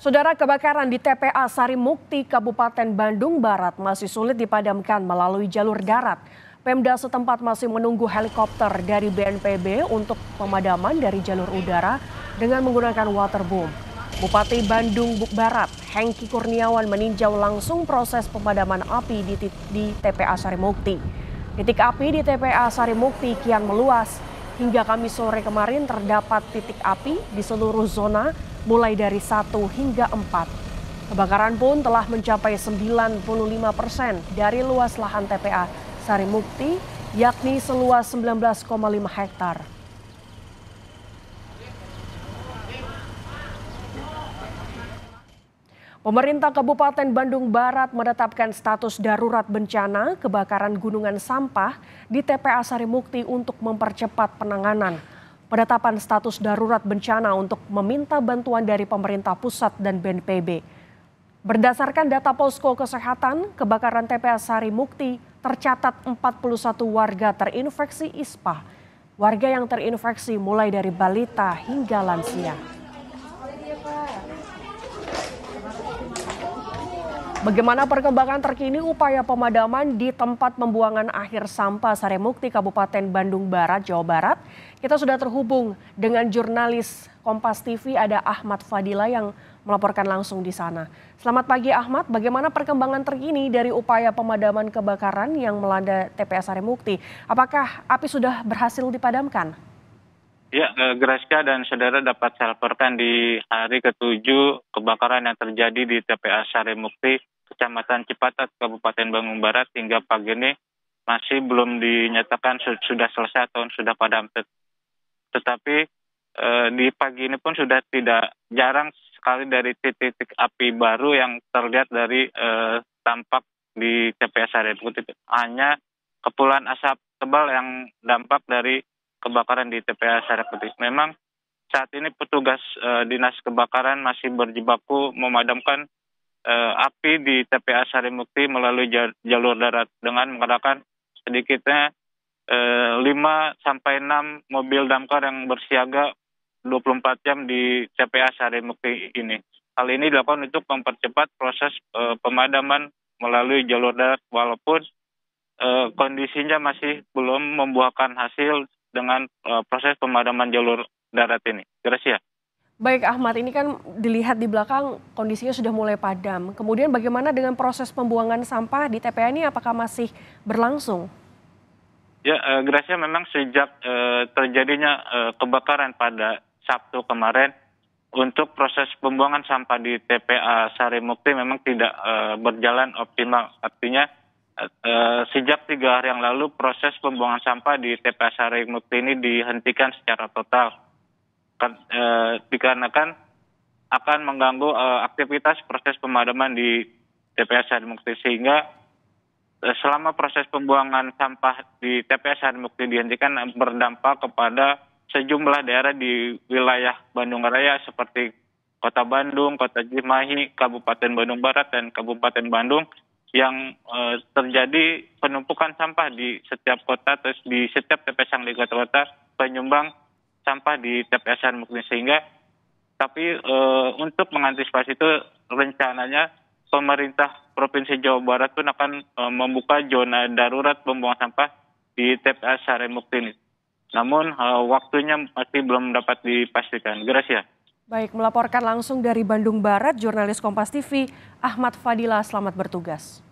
Saudara kebakaran di TPA Sari Mukti Kabupaten Bandung Barat masih sulit dipadamkan melalui jalur darat. Pemda setempat masih menunggu helikopter dari BNPB untuk pemadaman dari jalur udara dengan menggunakan waterboom. Bupati Bandung Buk Barat, Hengki Kurniawan meninjau langsung proses pemadaman api di, di TPA Mukti. Titik api di TPA Sari Mukti kian meluas. Hingga Kamis sore kemarin terdapat titik api di seluruh zona mulai dari 1 hingga 4. Kebakaran pun telah mencapai 95 persen dari luas lahan TPA Sari Mukti, yakni seluas 19,5 hektar. Pemerintah Kabupaten Bandung Barat menetapkan status darurat bencana kebakaran gunungan sampah di TPA Sarimukti untuk mempercepat penanganan penetapan status darurat bencana untuk meminta bantuan dari pemerintah pusat dan BNPB. Berdasarkan data Posko Kesehatan, kebakaran TPA Sari Mukti tercatat 41 warga terinfeksi ISPA. Warga yang terinfeksi mulai dari balita hingga lansia. Bagaimana perkembangan terkini upaya pemadaman di tempat pembuangan akhir sampah Saremukti Kabupaten Bandung Barat, Jawa Barat? Kita sudah terhubung dengan jurnalis Kompas TV ada Ahmad Fadila yang melaporkan langsung di sana. Selamat pagi Ahmad, bagaimana perkembangan terkini dari upaya pemadaman kebakaran yang melanda TPS Saremukti? Apakah api sudah berhasil dipadamkan? Ya, Graska dan saudara dapat saya laporkan di hari ketujuh kebakaran yang terjadi di TPA Sari Mukti, Kecamatan Cipatat, Kabupaten Bangun Barat hingga pagi ini masih belum dinyatakan sudah selesai atau sudah padam. Tetapi eh, di pagi ini pun sudah tidak jarang sekali dari titik-titik api baru yang terlihat dari eh, tampak di TPA Sari Mukti. Hanya kepulan asap tebal yang dampak dari kebakaran di TPA Syarak Memang saat ini petugas uh, dinas kebakaran masih berjibaku memadamkan uh, api di TPA Sarimukti melalui jalur darat dengan mengerahkan sedikitnya uh, eh, 5 sampai 6 mobil damkar yang bersiaga 24 jam di TPA Sarimukti ini. Hal ini dilakukan untuk mempercepat proses uh, pemadaman melalui jalur darat walaupun uh, kondisinya masih belum membuahkan hasil dengan uh, proses pemadaman jalur darat ini. Gracia. Baik Ahmad, ini kan dilihat di belakang kondisinya sudah mulai padam. Kemudian bagaimana dengan proses pembuangan sampah di TPA ini apakah masih berlangsung? Ya, uh, Gracia memang sejak uh, terjadinya uh, kebakaran pada Sabtu kemarin untuk proses pembuangan sampah di TPA Sari Mukti memang tidak uh, berjalan optimal. Artinya Eh, sejak tiga hari yang lalu proses pembuangan sampah di TPA Sari Mukti ini dihentikan secara total kan, eh, dikarenakan akan mengganggu eh, aktivitas proses pemadaman di TPA Sari Mukti sehingga selama proses pembuangan sampah di TPS Sari Mukti dihentikan berdampak kepada sejumlah daerah di wilayah Bandung Raya seperti Kota Bandung, Kota Cimahi, Kabupaten Bandung Barat, dan Kabupaten Bandung yang uh, terjadi penumpukan sampah di setiap kota terus di setiap TPS yang di kota-kota penyumbang sampah di TPS yang mungkin sehingga tapi uh, untuk mengantisipasi itu rencananya pemerintah Provinsi Jawa Barat pun akan uh, membuka zona darurat pembuangan sampah di TPS Mukti. Namun waktunya masih belum dapat dipastikan. Gracias. Baik, melaporkan langsung dari Bandung Barat, jurnalis Kompas TV, Ahmad Fadila, selamat bertugas.